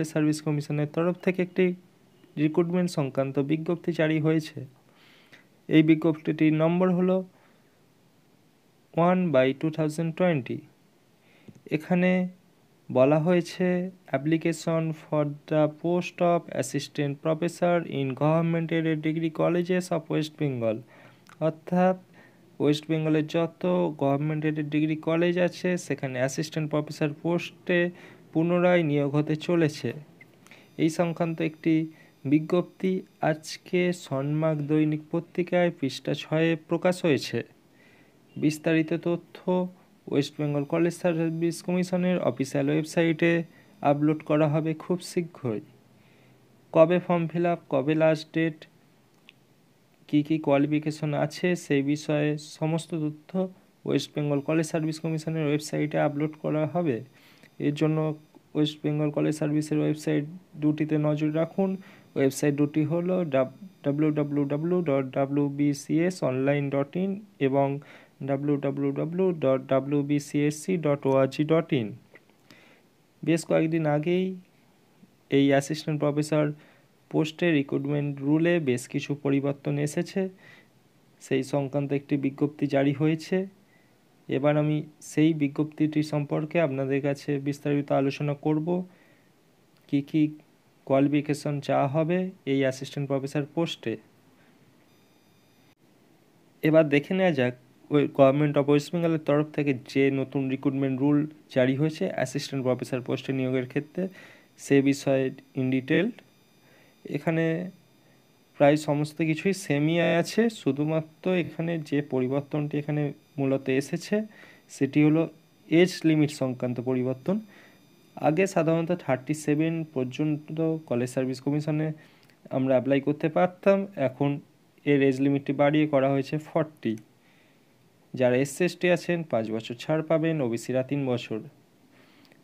Place service কমিশনের তরফ থেকে একটি রিক্রুটমেন্ট সংক্রান্ত বিজ্ঞপ্তি জারি হয়েছে এই বিজ্ঞপ্তিটির নম্বর হলো one by two thousand twenty এখানে বলা হয়েছে application for the post of assistant professor in গভর্নমেন্টের degree colleges of West Bengal অর্থাৎ ওয়েস্ট বেঙ্গলের যত গভর্নমেন্টের ডিগ্রি কলেজ আছে সেখানে অ্যাসিস্ট্যান্ট প্রফেসর পোস্টে পুনরায় নিয়োগ হতে চলেছে এই সংক্রান্ত একটি বিজ্ঞপ্তি আজকে সন্মার্গ দৈনিক পত্রিকায় পৃষ্ঠা ছয়ে প্রকাশ হয়েছে বিস্তারিত তথ্য ওয়েস্ট বেঙ্গল কলেজ সার্ভিস কমিশনের অফিসিয়াল ওয়েবসাইটে আপলোড করা হবে খুব শীঘ্রই কবে ফর্ম ফিল আপ কবে লাস্ট ডেট কী কী কোয়ালিফিকেশন আছে সেই বিষয়ে সমস্ত তথ্য ওয়েস্ট বেঙ্গল কলেজ সার্ভিস কমিশনের ওয়েবসাইটে আপলোড করা হবে এর জন্য ওয়েস্ট বেঙ্গল কলেজ সার্ভিসের ওয়েবসাইট দুটিতে নজর রাখুন ওয়েবসাইট দুটি হলো W W W dot W BCS online dot in এবং W W W dot W BCSC dot ORG dot in বেশ কয়েকদিন আগেই এই অ্যাসিস্ট্যান্ট প্রফেসর পোস্টে রিক্রুটমেন্ট রুলে বেশ কিছু পরিবর্তন এসেছে সেই সংক্রান্ত একটি বিজ্ঞপ্তি জারি হয়েছে এবার আমি সেই বিজ্ঞপ্তিটি সম্পর্কে আপনাদের কাছে বিস্তারিত আলোচনা করব কি কি কোয়ালিফিকেশন চাওয়া হবে এই অ্যাসিস্ট্যান্ট প্রফেসর পোস্টে এবার দেখে নেওয়া যাক ওই গভর্নমেন্ট অফ ওয়েস্ট বেঙ্গলের তরফ থেকে যে নতুন রিক্রুটমেন্ট রুল জারি হয়েছে অ্যাসিস্ট্যান্ট প্রফেসর পোস্টে নিয়োগের ক্ষেত্রে সে বিষয়ে ইন ডিটেল এখানে প্রায় সমস্ত কিছুই সেমই হ্যাঁ। আছে শুধুমাত্র এখানে যে পরিবর্তনটি এখানে মূলত এসেছে সেটি হলো এজ লিমিট সংক্রান্ত পরিবর্তন আগে সাধারণত থার্টি সেভেন পর্যন্ত কলেজ সার্ভিস কমিশনে আমরা অ্যাপ্লাই করতে পারতাম এখন এর এজ লিমিটটি বাড়িয়ে করা হয়েছে ফর্টি যারা এস এসটি আছেন পাঁচ বছর ছাড় পাবেন ওবিসিরা তিন বছর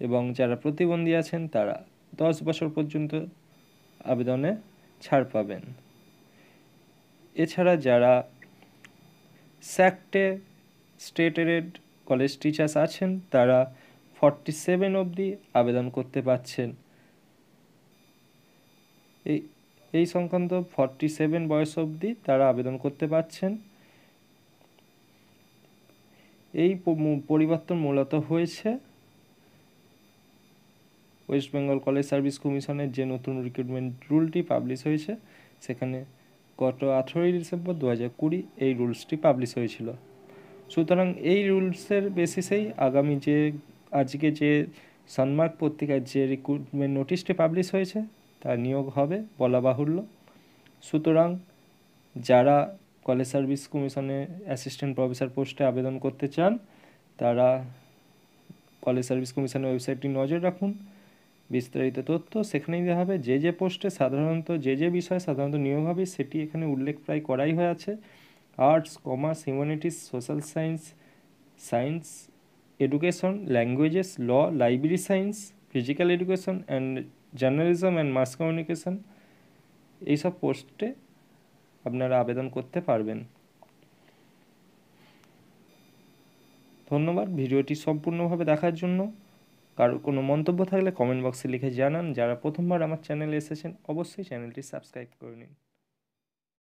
এবং যারা প্রতিবন্ধী আছেন তারা দশ বছর পর্যন্ত আবেদনে ছাড় পাবেন এছাড়া যারা স্যাক্টে স্টেটেড কলেজ টিচার্স আছেন তারা ফর্টি সেভেন অবধি আবেদন করতে পারছেন এই এই সংক্রান্ত ফর্টি সেভেন বয়স অবধি তারা আবেদন করতে পারছেন এই পরিবর্তন মূলত হয়েছে ওয়েস্ট বেঙ্গল কলেজ সার্ভিস কমিশনের যে নতুন রিক্রুটমেন্ট রুলটি পাবলিশ হয়েছে সেখানে গত আঠেরোই ডিসেম্বর দু হাজার কুড়ি এই রুলসটি পাবলিশ হয়েছিল সুতরাং এই রুলসের বেসিসেই আগামী যে আজকে যে সানমার্ক পত্রিকার যে রিক্রুটমেন্ট নোটিশটি পাবলিশ হয়েছে তা নিয়োগ হবে বলা বাহুল্য সুতরাং যারা কলেজ সার্ভিস কমিশনে অ্যাসিস্ট্যান্ট প্রফেসর পোস্টে আবেদন করতে চান তারা কলেজ সার্ভিস কমিশনের ওয়েবসাইটটি নজর রাখুন বিস্তারিত তথ্য সেখানে দেওয়া হবে যে যে পোস্টে সাধারণত যে যে বিষয়ে সাধারণত নিয়োগ হবে সেটি এখানে উল্লেখ প্রায় করাই হয়ে আছে arts commerce humanities social science science education languages law library science physical education and journalism and mass communication এইসব পোস্টে আপনারা আবেদন করতে পারবেন ধন্যবাদ ভিডিওটি সম্পূর্ণভাবে দেখার জন্য কারো কোনো মন্তব্য থাকলে কমেন্ট বক্সে লিখে জানান যারা প্রথমবার আমার চ্যানেলে এসেছেন অবশ্যই চ্যানেলটি সাবস্ক্রাইব করে নিন